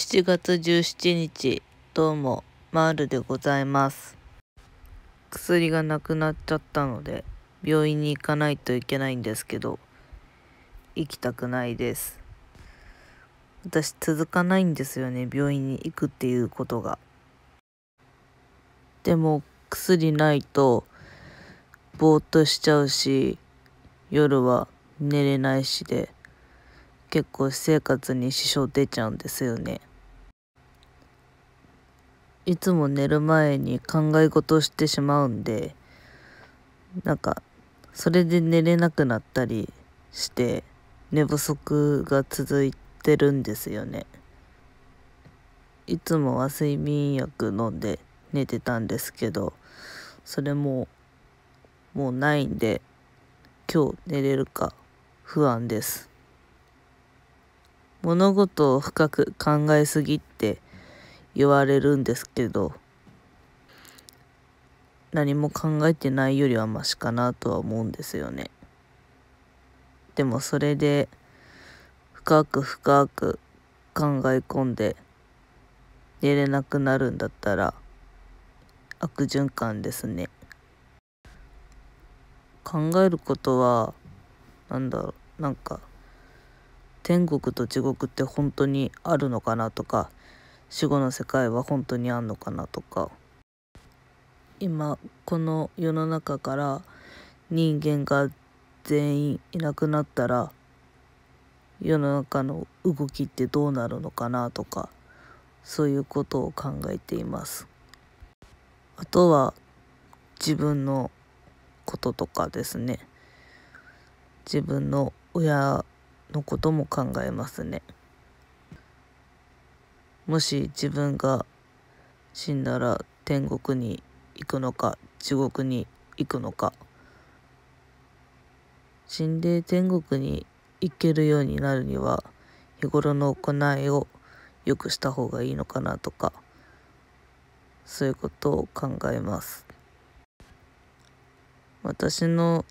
7月17日、どうも、マールでございます。薬がなくなっちゃったので、病院に行かないといけないんですけど、行きたくないです。私続かないんですよね、病院に行くっていうことが。でも、薬ないと、ぼーっとしちゃうし、夜は寝れないしで結構私生活に支障出ちゃうんですよねいつも寝る前に考え事をしてしまうんでなんかそれで寝れなくなったりして寝不足が続いてるんですよねいつもは睡眠薬飲んで寝てたんですけどそれももうないんで今日寝れるか不安です物事を深く考えすぎって言われるんですけど何も考えてないよりはマシかなとは思うんですよね。でもそれで深く深く考え込んで寝れなくなるんだったら悪循環ですね。考えることは何だろうなんか天国と地獄って本当にあるのかなとか死後の世界は本当にあんのかなとか今この世の中から人間が全員いなくなったら世の中の動きってどうなるのかなとかそういうことを考えていますあとは自分のこととかですね自分の親のことも考えますね。もし自分が死んだら天国に行くのか地獄に行くのか死んで天国に行けるようになるには日頃の行いを良くした方がいいのかなとかそういうことを考えます私の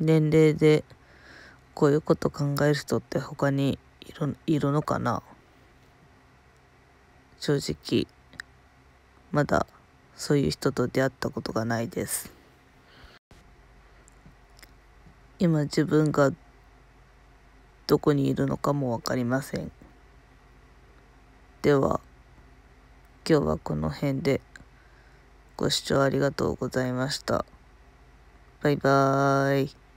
年齢でこういうこと考える人って他にいるのかな正直まだそういう人と出会ったことがないです今自分がどこにいるのかも分かりませんでは今日はこの辺でご視聴ありがとうございましたバイバーイ